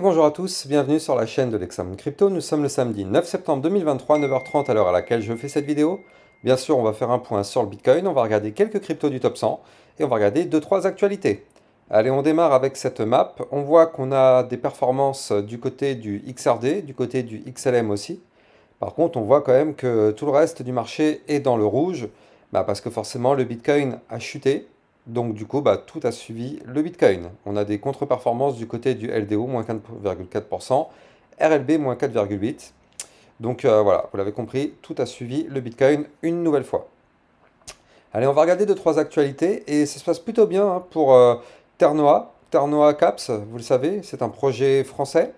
bonjour à tous, bienvenue sur la chaîne de l'Examen Crypto. Nous sommes le samedi 9 septembre 2023, 9h30 à l'heure à laquelle je fais cette vidéo. Bien sûr, on va faire un point sur le Bitcoin, on va regarder quelques cryptos du top 100 et on va regarder 2-3 actualités. Allez, on démarre avec cette map. On voit qu'on a des performances du côté du XRD, du côté du XLM aussi. Par contre, on voit quand même que tout le reste du marché est dans le rouge, bah, parce que forcément le Bitcoin a chuté, donc du coup, bah, tout a suivi le Bitcoin. On a des contre-performances du côté du LDO, moins 4,4%, RLB, moins 4,8%. Donc euh, voilà, vous l'avez compris, tout a suivi le Bitcoin une nouvelle fois. Allez, on va regarder deux, trois actualités et ça se passe plutôt bien hein, pour euh, Ternoa. Ternoa Caps, vous le savez, c'est un projet français.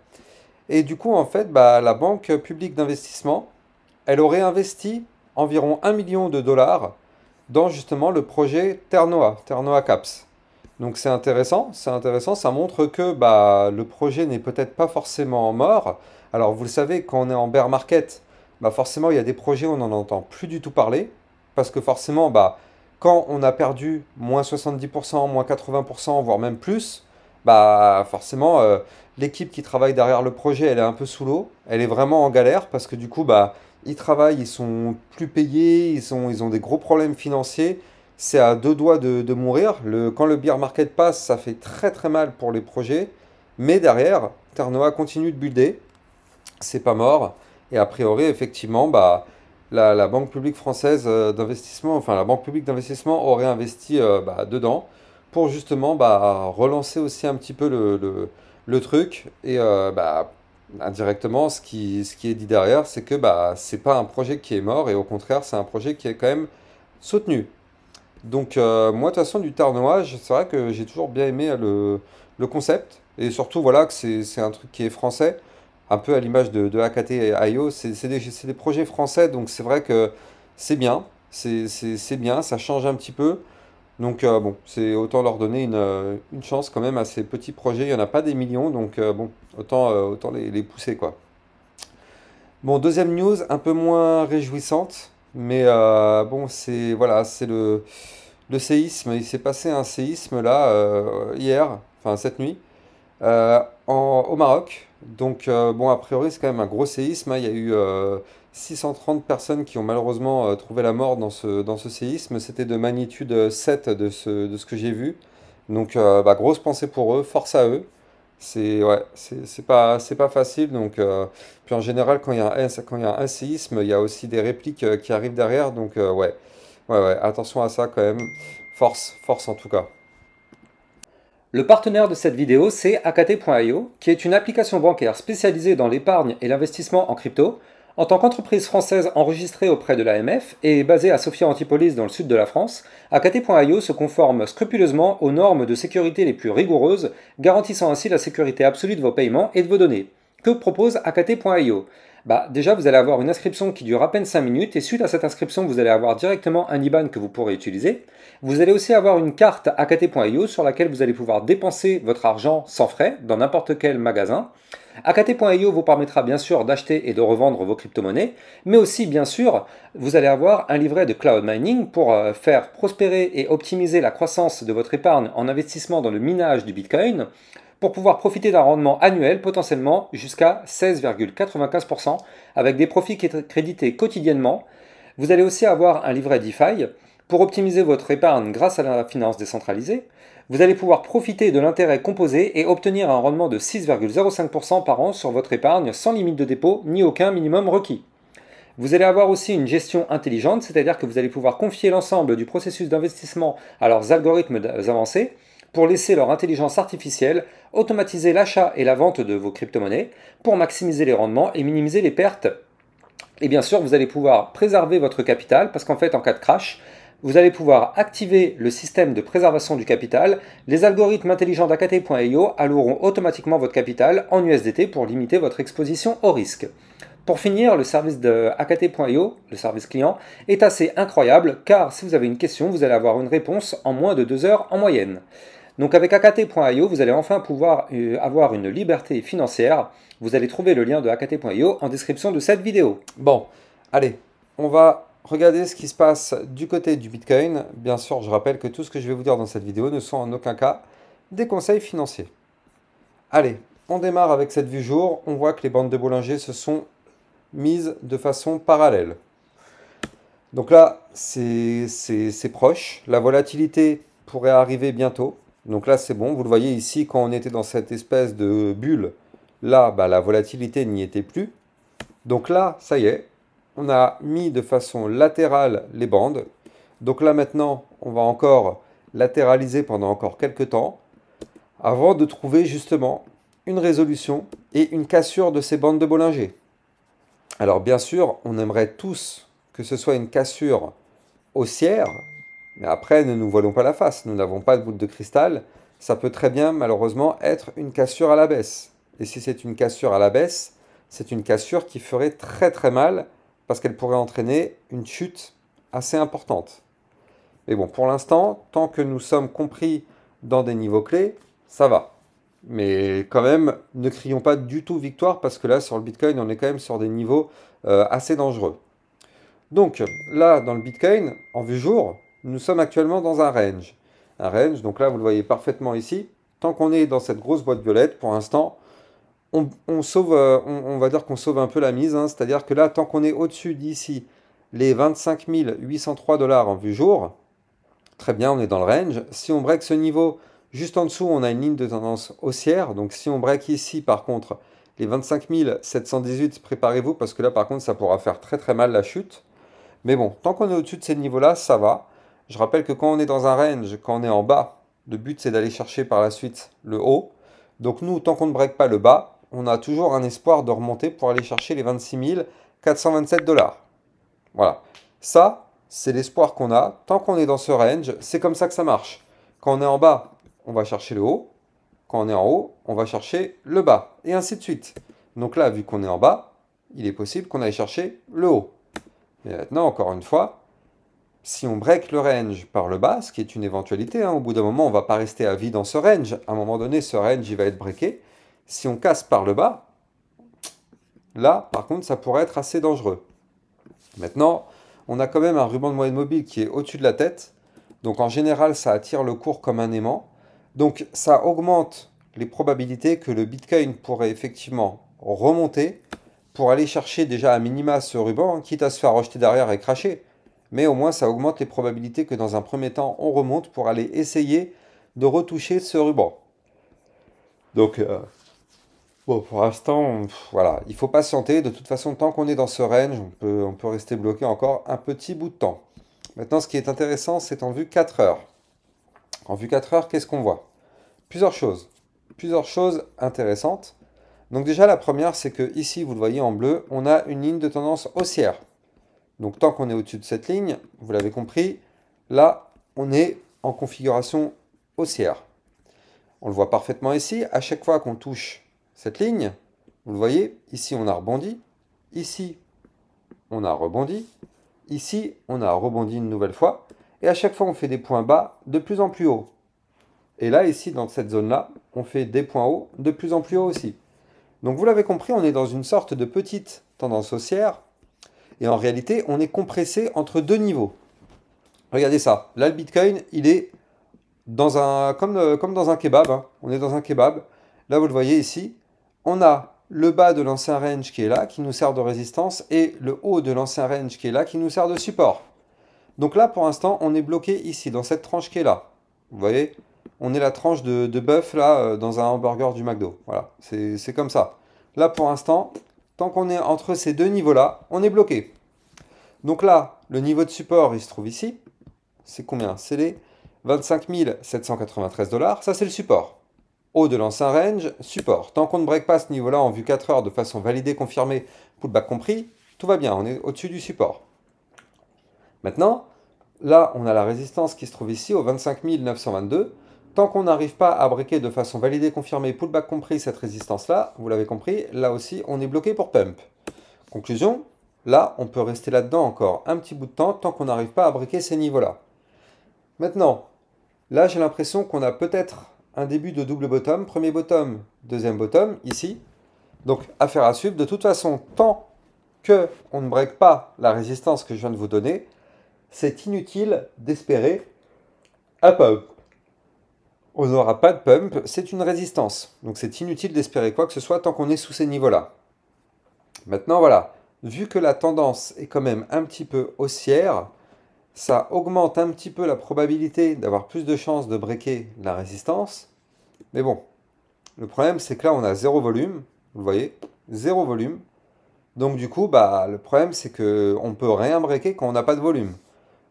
Et du coup, en fait, bah, la Banque publique d'investissement, elle aurait investi environ 1 million de dollars dans justement le projet Ternoa, Ternoa Caps. Donc c'est intéressant, c'est intéressant, ça montre que bah, le projet n'est peut-être pas forcément mort. Alors vous le savez, quand on est en bear market, bah forcément il y a des projets où on n'en entend plus du tout parler, parce que forcément bah, quand on a perdu moins 70%, moins 80%, voire même plus, bah forcément euh, l'équipe qui travaille derrière le projet elle est un peu sous l'eau, elle est vraiment en galère, parce que du coup bah ils travaillent, ils sont plus payés, ils, ils ont des gros problèmes financiers. C'est à deux doigts de, mourir. Le, quand le beer market passe, ça fait très très mal pour les projets. Mais derrière, Ternoa continue de builder. C'est pas mort. Et a priori, effectivement, bah, la, Banque publique française euh, d'investissement, enfin la Banque publique d'investissement aurait investi euh, bah, dedans pour justement bah, relancer aussi un petit peu le, truc et euh, bah, indirectement, ce qui, est dit derrière, c'est que bah, ce n'est pas un projet qui est mort, et au contraire, c'est un projet qui est quand même soutenu. Donc, euh, moi, de toute façon, du tarnoage, c'est vrai que j'ai toujours bien aimé le, concept, et surtout, voilà, que c'est un truc qui est français, un peu à l'image de, de, AKT et IO, c'est des, des, projets français, donc c'est vrai que c'est bien, c'est bien, ça change un petit peu. Donc euh, bon, c'est autant leur donner euh, une, chance quand même à ces petits projets. Il n'y en a pas des millions, donc euh, bon, autant, autant les, pousser quoi. Bon, deuxième news, un peu moins réjouissante, mais bon, c'est voilà, c'est le, le séisme. Il s'est passé un séisme là hier, enfin cette nuit. Euh, au Maroc, donc euh, bon, a priori, c'est quand même un gros séisme. Hein. il y a eu 630 euh, personnes qui ont malheureusement trouvé la mort dans ce, dans ce séisme. C'était de magnitude 7 de ce, de ce que j'ai vu. Donc, bah, grosse pensée pour eux, force à eux. C'est ouais, c'est pas c'est pas facile. Donc, puis en général, quand il y a un, quand il y a un séisme, il y a aussi des répliques qui arrivent derrière. Donc, ouais, ouais, ouais, attention à ça quand même. Force, force en tout cas. Le partenaire de cette vidéo, c'est AKT.io, qui est une application bancaire spécialisée dans l'épargne et l'investissement en crypto, en tant qu'entreprise française enregistrée auprès de l'AMF et basée à Sofia Antipolis dans le sud de la France, AKT.io se conforme scrupuleusement aux normes de sécurité les plus rigoureuses, garantissant ainsi la sécurité absolue de vos paiements et de vos données. Que propose AKT.io bah, déjà vous allez avoir une inscription qui dure à peine 5 minutes et suite à cette inscription vous allez avoir directement un IBAN que vous pourrez utiliser. Vous allez aussi avoir une carte akt.io sur laquelle vous allez pouvoir dépenser votre argent sans frais dans n'importe quel magasin. AKT.io vous permettra bien sûr d'acheter et de revendre vos crypto-monnaies, mais aussi bien sûr, vous allez avoir un livret de cloud mining pour euh, faire prospérer et optimiser la croissance de votre épargne en investissement dans le minage du Bitcoin pour pouvoir profiter d'un rendement annuel potentiellement jusqu'à 16,95% avec des profits crédités quotidiennement. Vous allez aussi avoir un livret DeFi pour optimiser votre épargne grâce à la finance décentralisée. Vous allez pouvoir profiter de l'intérêt composé et obtenir un rendement de 6,05% par an sur votre épargne sans limite de dépôt ni aucun minimum requis. Vous allez avoir aussi une gestion intelligente, c'est-à-dire que vous allez pouvoir confier l'ensemble du processus d'investissement à leurs algorithmes avancés pour laisser leur intelligence artificielle automatiser l'achat et la vente de vos crypto-monnaies pour maximiser les rendements et minimiser les pertes. Et bien sûr, vous allez pouvoir préserver votre capital parce qu'en fait, en cas de crash, vous allez pouvoir activer le système de préservation du capital. Les algorithmes intelligents d'AKT.io alloueront automatiquement votre capital en USDT pour limiter votre exposition au risque. Pour finir, le service de AKT.io, le service client, est assez incroyable car si vous avez une question, vous allez avoir une réponse en moins de deux heures en moyenne. Donc avec akt.io, vous allez enfin pouvoir euh, avoir une liberté financière. Vous allez trouver le lien de akt.io en description de cette vidéo. Bon, allez, on va regarder ce qui se passe du côté du Bitcoin. Bien sûr, je rappelle que tout ce que je vais vous dire dans cette vidéo ne sont en aucun cas des conseils financiers. Allez, on démarre avec cette vue jour. On voit que les bandes de Bollinger se sont mises de façon parallèle. Donc là, c'est proche. La volatilité pourrait arriver bientôt. Donc là, c'est bon. Vous le voyez ici, quand on était dans cette espèce de bulle, là, bah, la volatilité n'y était plus. Donc là, ça y est, on a mis de façon latérale les bandes. Donc là, maintenant, on va encore latéraliser pendant encore quelques temps avant de trouver justement une résolution et une cassure de ces bandes de Bollinger. Alors bien sûr, on aimerait tous que ce soit une cassure haussière, mais après, ne nous voilons pas la face, nous n'avons pas de boule de cristal, ça peut très bien malheureusement être une cassure à la baisse. Et si c'est une cassure à la baisse, c'est une cassure qui ferait très très mal parce qu'elle pourrait entraîner une chute assez importante. Mais bon, pour l'instant, tant que nous sommes compris dans des niveaux clés, ça va. Mais quand même, ne crions pas du tout victoire parce que là, sur le Bitcoin, on est quand même sur des niveaux euh, assez dangereux. Donc là, dans le Bitcoin, en vue jour, nous sommes actuellement dans un range. Un range, donc là vous le voyez parfaitement ici. Tant qu'on est dans cette grosse boîte violette, pour l'instant, on, sauve, euh, on, va dire qu'on sauve un peu la mise. Hein. C'est-à-dire que là, tant qu'on est au-dessus d'ici les 25 803 dollars en vue jour, très bien, on est dans le range. Si on break ce niveau juste en dessous, on a une ligne de tendance haussière. Donc si on break ici, par contre, les 25 718, préparez-vous parce que là, par contre, ça pourra faire très très mal la chute. Mais bon, tant qu'on est au-dessus de ces niveau là ça va. Je rappelle que quand on est dans un range, quand on est en bas, le but c'est d'aller chercher par la suite le haut. Donc nous, tant qu'on ne break pas le bas, on a toujours un espoir de remonter pour aller chercher les 26 427 dollars. Voilà. Ça, c'est l'espoir qu'on a. Tant qu'on est dans ce range, c'est comme ça que ça marche. Quand on est en bas, on va chercher le haut. Quand on est en haut, on va chercher le bas. Et ainsi de suite. Donc là, vu qu'on est en bas, il est possible qu'on aille chercher le haut. Mais maintenant, encore une fois, si on break le range par le bas, ce qui est une éventualité, hein, au bout d'un moment, on ne va pas rester à vie dans ce range. À un moment donné, ce range, il va être breaké. Si on casse par le bas, là, par contre, ça pourrait être assez dangereux. Maintenant, on a quand même un ruban de moyenne mobile qui est au-dessus de la tête. Donc, en général, ça attire le cours comme un aimant. Donc, ça augmente les probabilités que le Bitcoin pourrait effectivement remonter pour aller chercher déjà à minima ce ruban, quitte à se faire rejeter derrière et cracher mais au moins ça augmente les probabilités que dans un premier temps on remonte pour aller essayer de retoucher ce ruban. Donc, euh, pour l'instant, voilà, il faut patienter. De toute façon, tant qu'on est dans ce range, on peut, on peut rester bloqué encore un petit bout de temps. Maintenant, ce qui est intéressant, c'est en vue 4 heures. En vue 4 heures, qu'est-ce qu'on voit Plusieurs choses. Plusieurs choses intéressantes. Donc déjà, la première, c'est que ici, vous le voyez en bleu, on a une ligne de tendance haussière. Donc tant qu'on est au-dessus de cette ligne, vous l'avez compris, là, on est en configuration haussière. On le voit parfaitement ici. À chaque fois qu'on touche cette ligne, vous le voyez, ici on a rebondi, ici on a rebondi, ici on a rebondi une nouvelle fois, et à chaque fois on fait des points bas de plus en plus haut. Et là, ici, dans cette zone-là, on fait des points hauts de plus en plus haut aussi. Donc vous l'avez compris, on est dans une sorte de petite tendance haussière et en réalité, on est compressé entre deux niveaux. Regardez ça. Là, le Bitcoin, il est dans un, comme, euh, comme dans un kebab. Hein. On est dans un kebab. Là, vous le voyez ici. On a le bas de l'ancien range qui est là, qui nous sert de résistance, et le haut de l'ancien range qui est là, qui nous sert de support. Donc là, pour l'instant, on est bloqué ici, dans cette tranche qui est là. Vous voyez On est la tranche de, de bœuf, là, euh, dans un hamburger du McDo. Voilà, c'est comme ça. Là, pour l'instant, Tant qu'on est entre ces deux niveaux-là, on est bloqué. Donc là, le niveau de support, il se trouve ici. C'est combien C'est les 25 793 dollars. Ça, c'est le support. Haut de l'ancien range, support. Tant qu'on ne break pas ce niveau-là en vue 4 heures de façon validée, confirmée, pullback compris, tout va bien, on est au-dessus du support. Maintenant, là, on a la résistance qui se trouve ici au 25 922. Tant qu'on n'arrive pas à briquer de façon validée, confirmée, pullback compris cette résistance-là, vous l'avez compris, là aussi on est bloqué pour pump. Conclusion, là on peut rester là-dedans encore un petit bout de temps tant qu'on n'arrive pas à briquer ces niveaux-là. Maintenant, là j'ai l'impression qu'on a peut-être un début de double bottom, premier bottom, deuxième bottom, ici. Donc affaire à suivre, de toute façon, tant que on ne break pas la résistance que je viens de vous donner, c'est inutile d'espérer un pump. On n'aura pas de pump, c'est une résistance. Donc c'est inutile d'espérer quoi que ce soit tant qu'on est sous ces niveaux-là. Maintenant, voilà, vu que la tendance est quand même un petit peu haussière, ça augmente un petit peu la probabilité d'avoir plus de chances de breaker la résistance. Mais bon, le problème c'est que là on a zéro volume, vous voyez, zéro volume. Donc du coup, bah, le problème c'est qu'on ne peut rien breaker quand on n'a pas de volume.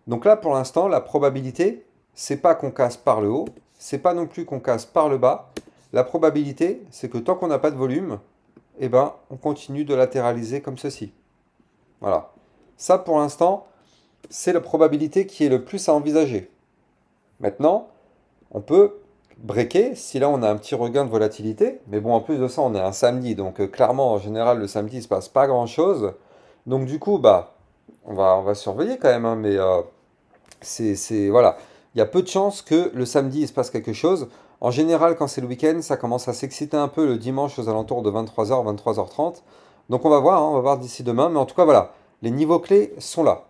Donc là pour l'instant, la probabilité, c'est pas qu'on casse par le haut, c'est pas non plus qu'on casse par le bas. La probabilité, c'est que tant qu'on n'a pas de volume, eh ben, on continue de latéraliser comme ceci. Voilà. Ça, pour l'instant, c'est la probabilité qui est le plus à envisager. Maintenant, on peut breaker si là on a un petit regain de volatilité. Mais bon, en plus de ça, on est un samedi. Donc euh, clairement, en général, le samedi, il ne se passe pas grand-chose. Donc du coup, bah, on va, on va surveiller quand même. Hein. mais euh, c'est... Voilà il y a peu de chances que le samedi il se passe quelque chose. En général, quand c'est le week-end, ça commence à s'exciter un peu le dimanche aux alentours de 23h, 23h30. Donc on va voir, hein, on va voir d'ici demain. Mais en tout cas, voilà, les niveaux clés sont là.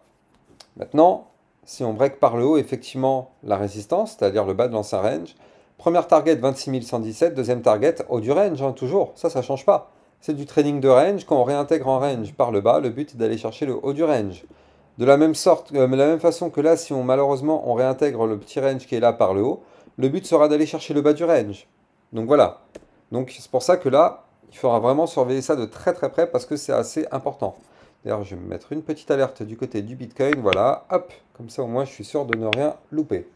Maintenant, si on break par le haut, effectivement, la résistance, c'est-à-dire le bas de l'ancien range. Première target, 26 Deuxième target, haut du range, hein, toujours. Ça, ça change pas. C'est du trading de range. Quand on réintègre en range par le bas, le but est d'aller chercher le haut du range. De la même sorte, euh, de la même façon que là, si on malheureusement on réintègre le petit range qui est là par le haut, le but sera d'aller chercher le bas du range. Donc voilà. Donc c'est pour ça que là, il faudra vraiment surveiller ça de très très près parce que c'est assez important. D'ailleurs, je vais me mettre une petite alerte du côté du Bitcoin. Voilà, hop, comme ça au moins je suis sûr de ne rien louper.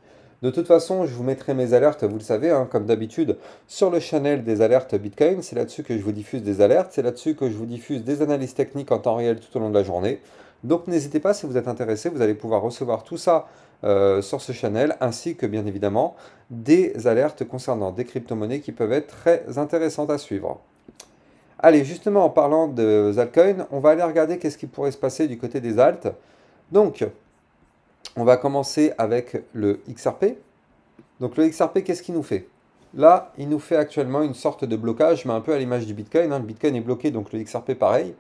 De toute façon, je vous mettrai mes alertes, vous le savez, hein, comme d'habitude, sur le channel des alertes Bitcoin. C'est là-dessus que je vous diffuse des alertes, c'est là-dessus que je vous diffuse des analyses techniques en temps réel tout au long de la journée. Donc n'hésitez pas, si vous êtes intéressé, vous allez pouvoir recevoir tout ça euh, sur ce channel, ainsi que bien évidemment des alertes concernant des crypto-monnaies qui peuvent être très intéressantes à suivre. Allez, justement en parlant de altcoins, on va aller regarder qu'est-ce qui pourrait se passer du côté des alt. Donc, on va commencer avec le XRP. Donc le XRP, qu'est-ce qu'il nous fait Là, il nous fait actuellement une sorte de blocage, mais un peu à l'image du Bitcoin. Hein. Le Bitcoin est bloqué, donc le XRP pareil.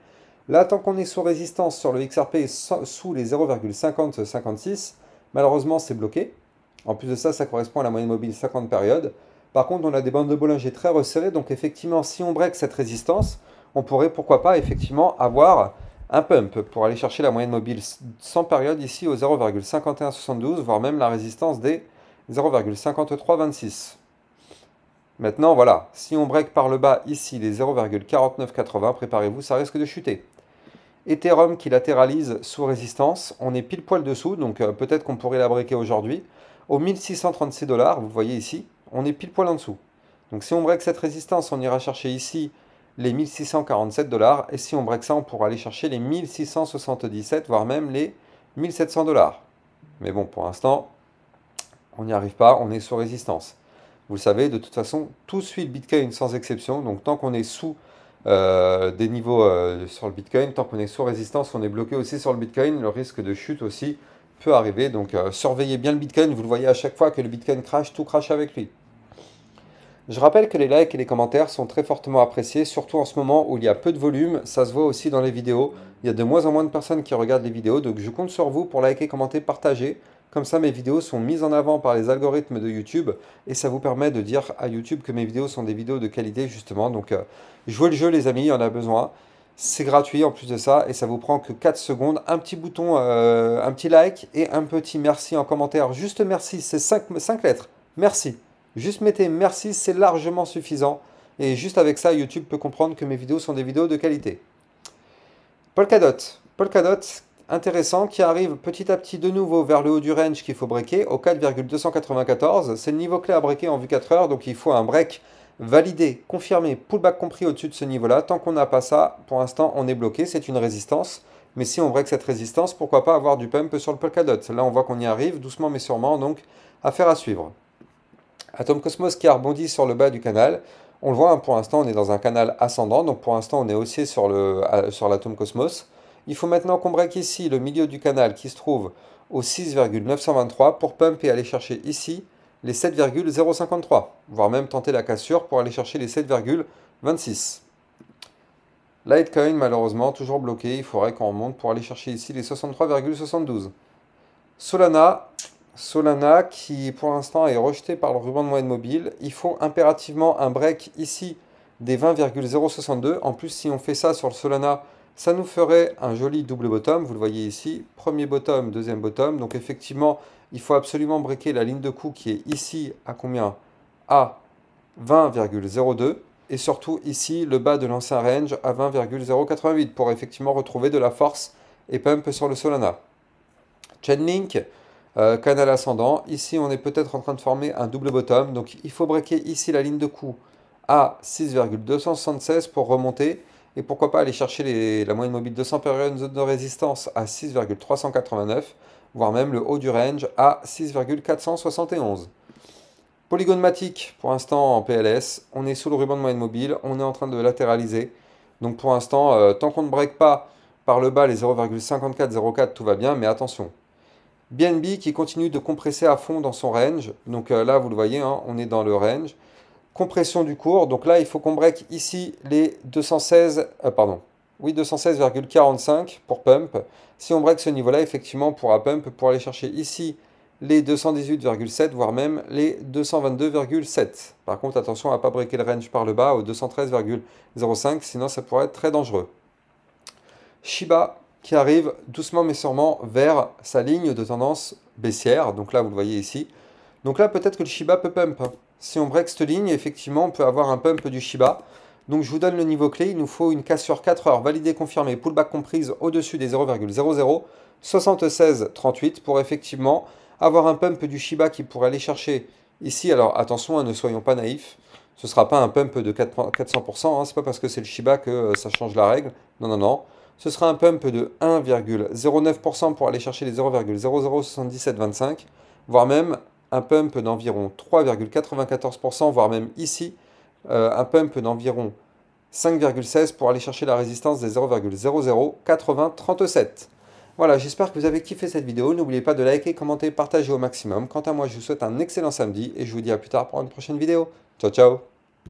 Là, tant qu'on est sous résistance sur le XRP sous les 0,5056, malheureusement, c'est bloqué. En plus de ça, ça correspond à la moyenne mobile 50 périodes. Par contre, on a des bandes de Bollinger très resserrées, donc effectivement, si on break cette résistance, on pourrait, pourquoi pas, effectivement, avoir un pump pour aller chercher la moyenne mobile 100 périodes ici au 0,5172, voire même la résistance des 0,5326. Maintenant, voilà, si on break par le bas ici les 0,4980, préparez-vous, ça risque de chuter. Ethereum qui latéralise sous résistance. On est pile poil dessous, donc euh, peut-être qu'on pourrait la breaker aujourd'hui. aux 1636 dollars, vous voyez ici, on est pile poil en dessous. Donc si on break cette résistance, on ira chercher ici les 1647 dollars. Et si on break ça, on pourra aller chercher les 1677, voire même les 1700 dollars. Mais bon, pour l'instant, on n'y arrive pas, on est sous résistance. Vous le savez, de toute façon, tout suit Bitcoin sans exception. Donc tant qu'on est sous euh, des niveaux euh, sur le Bitcoin. Tant qu'on est sous résistance, on est bloqué aussi sur le Bitcoin. Le risque de chute aussi peut arriver. Donc euh, surveillez bien le Bitcoin. Vous le voyez à chaque fois que le Bitcoin crash, tout crash avec lui. Je rappelle que les likes et les commentaires sont très fortement appréciés, surtout en ce moment où il y a peu de volume. Ça se voit aussi dans les vidéos. Il y a de moins en moins de personnes qui regardent les vidéos. Donc je compte sur vous pour liker, commenter, partager. Comme ça, mes vidéos sont mises en avant par les algorithmes de YouTube et ça vous permet de dire à YouTube que mes vidéos sont des vidéos de qualité, justement. Donc, euh, jouez le jeu, les amis, il y en a besoin. C'est gratuit en plus de ça et ça vous prend que 4 secondes. Un petit bouton, euh, un petit like et un petit merci en commentaire. Juste merci, c'est 5, 5 lettres. Merci. Juste mettez merci, c'est largement suffisant. Et juste avec ça, YouTube peut comprendre que mes vidéos sont des vidéos de qualité. Polkadot. Polkadot intéressant qui arrive petit à petit de nouveau vers le haut du range qu'il faut breaker au 4,294. C'est le niveau clé à breaker en vue 4 heures, donc il faut un break validé, confirmé, pullback compris au-dessus de ce niveau-là. Tant qu'on n'a pas ça, pour l'instant, on est bloqué. C'est une résistance. Mais si on break cette résistance, pourquoi pas avoir du pump sur le Polkadot Là, on voit qu'on y arrive doucement mais sûrement, donc affaire à suivre. Atom Cosmos qui a rebondi sur le bas du canal. On le voit, hein, pour l'instant, on est dans un canal ascendant, donc pour l'instant, on est haussier sur l'Atom sur Cosmos. Il faut maintenant qu'on break ici le milieu du canal qui se trouve au 6,923 pour pump et aller chercher ici les 7,053, voire même tenter la cassure pour aller chercher les 7,26. Litecoin, malheureusement, toujours bloqué, il faudrait qu'on remonte pour aller chercher ici les 63,72. Solana, Solana qui pour l'instant est rejeté par le ruban de moyenne mobile, il faut impérativement un break ici des 20,062. En plus, si on fait ça sur le Solana, ça nous ferait un joli double bottom, vous le voyez ici, premier bottom, deuxième bottom. Donc effectivement, il faut absolument breaker la ligne de coup qui est ici à combien À 20,02 et surtout ici le bas de l'ancien range à 20,088 pour effectivement retrouver de la force et pump sur le Solana. Chainlink, euh, canal ascendant, ici on est peut-être en train de former un double bottom, donc il faut breaker ici la ligne de coup à 6,276 pour remonter et pourquoi pas aller chercher la moyenne mobile 200 périodes zone de résistance à 6,389, voire même le haut du range à 6,471. Polygonmatique, pour l'instant en PLS, on est sous le ruban de moyenne mobile, on est en train de latéraliser. Donc pour l'instant, euh, tant qu'on ne break pas par le bas les 0,5404, tout va bien, mais attention. BNB qui continue de compresser à fond dans son range, donc euh, là vous le voyez, hein, on est dans le range compression du cours. Donc là, il faut qu'on break ici les 216, euh, pardon, oui, 216,45 pour pump. Si on break ce niveau-là, effectivement, on pourra pump pour aller chercher ici les 218,7, voire même les 222,7. Par contre, attention à ne pas breaker le range par le bas au 213,05, sinon ça pourrait être très dangereux. Shiba qui arrive doucement mais sûrement vers sa ligne de tendance baissière. Donc là, vous le voyez ici. Donc là, peut-être que le Shiba peut pump. Hein. Si on break cette ligne, effectivement, on peut avoir un pump du Shiba. Donc je vous donne le niveau clé, il nous faut une cassure 4 heures validée, confirmée, pullback comprise au-dessus des 0,00 pour effectivement avoir un pump du Shiba qui pourrait aller chercher ici. Alors attention, hein, ne soyons pas naïfs, ce ne sera pas un pump de 400%, Ce hein. c'est pas parce que c'est le Shiba que euh, ça change la règle. Non, non, non. Ce sera un pump de 1,09% pour aller chercher les 0,007725, voire même un pump d'environ 3,94%, voire même ici, euh, un pump d'environ 5,16 pour aller chercher la résistance des 0,008037. Voilà, j'espère que vous avez kiffé cette vidéo. N'oubliez pas de liker, commenter, partager au maximum. Quant à moi, je vous souhaite un excellent samedi et je vous dis à plus tard pour une prochaine vidéo. Ciao, ciao